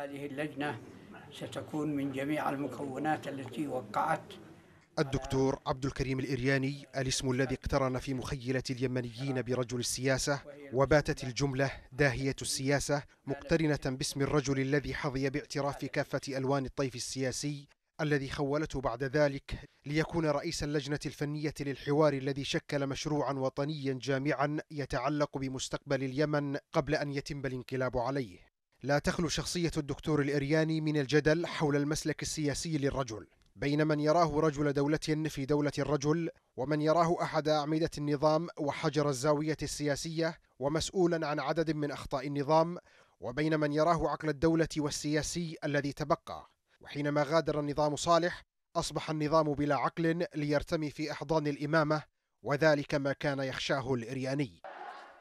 هذه اللجنة ستكون من جميع المكونات التي وقعت الدكتور عبد الكريم الإرياني الاسم الذي اقترن في مخيلة اليمنيين برجل السياسة وباتت الجملة داهية السياسة مقترنة باسم الرجل الذي حظي باعتراف كافة ألوان الطيف السياسي الذي خولته بعد ذلك ليكون رئيس اللجنة الفنية للحوار الذي شكل مشروعا وطنيا جامعا يتعلق بمستقبل اليمن قبل أن يتم الانقلاب عليه لا تخلو شخصية الدكتور الإرياني من الجدل حول المسلك السياسي للرجل بين من يراه رجل دولة في دولة الرجل ومن يراه أحد أعمدة النظام وحجر الزاوية السياسية ومسؤولا عن عدد من أخطاء النظام وبين من يراه عقل الدولة والسياسي الذي تبقى وحينما غادر النظام صالح أصبح النظام بلا عقل ليرتمي في أحضان الإمامة وذلك ما كان يخشاه الإرياني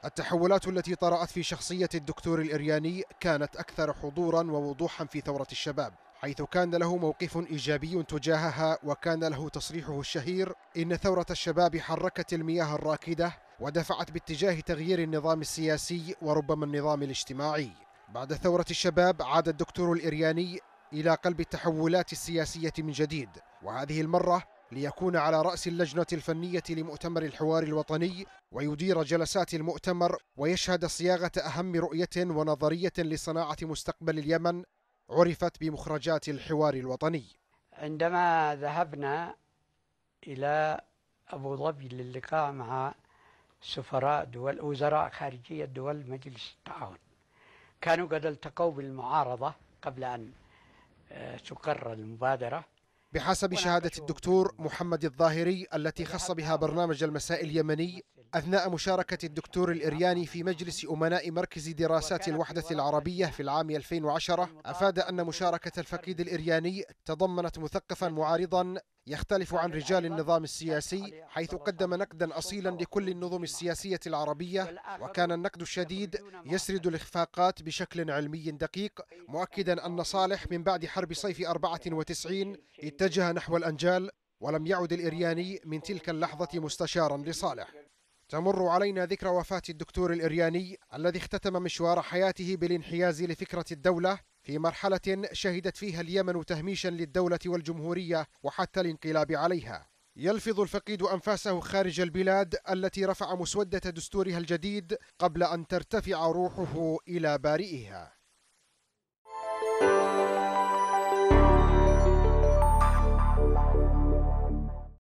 التحولات التي طرأت في شخصية الدكتور الإرياني كانت أكثر حضورا ووضوحا في ثورة الشباب حيث كان له موقف إيجابي تجاهها وكان له تصريحه الشهير إن ثورة الشباب حركت المياه الراكدة ودفعت باتجاه تغيير النظام السياسي وربما النظام الاجتماعي بعد ثورة الشباب عاد الدكتور الإرياني إلى قلب التحولات السياسية من جديد وهذه المرة ليكون على رأس اللجنة الفنية لمؤتمر الحوار الوطني ويدير جلسات المؤتمر ويشهد صياغة أهم رؤية ونظرية لصناعة مستقبل اليمن عرفت بمخرجات الحوار الوطني عندما ذهبنا إلى أبو ظبي للقاء مع سفراء دول وزراء خارجية دول مجلس التعاون كانوا قد التقوا بالمعارضة قبل أن آه، تقر المبادرة بحسب شهادة الدكتور محمد الظاهري التي خص بها برنامج المساء اليمني أثناء مشاركة الدكتور الإرياني في مجلس أمناء مركز دراسات الوحدة العربية في العام 2010 أفاد أن مشاركة الفقيد الإرياني تضمنت مثقفا معارضا يختلف عن رجال النظام السياسي حيث قدم نقدا أصيلا لكل النظم السياسية العربية وكان النقد الشديد يسرد الإخفاقات بشكل علمي دقيق مؤكدا أن صالح من بعد حرب صيف 94 اتجه نحو الأنجال ولم يعد الإرياني من تلك اللحظة مستشارا لصالح تمر علينا ذكرى وفاة الدكتور الإرياني الذي اختتم مشوار حياته بالانحياز لفكرة الدولة في مرحلة شهدت فيها اليمن تهميشا للدولة والجمهورية وحتى الانقلاب عليها يلفظ الفقيد أنفاسه خارج البلاد التي رفع مسودة دستورها الجديد قبل أن ترتفع روحه إلى بارئها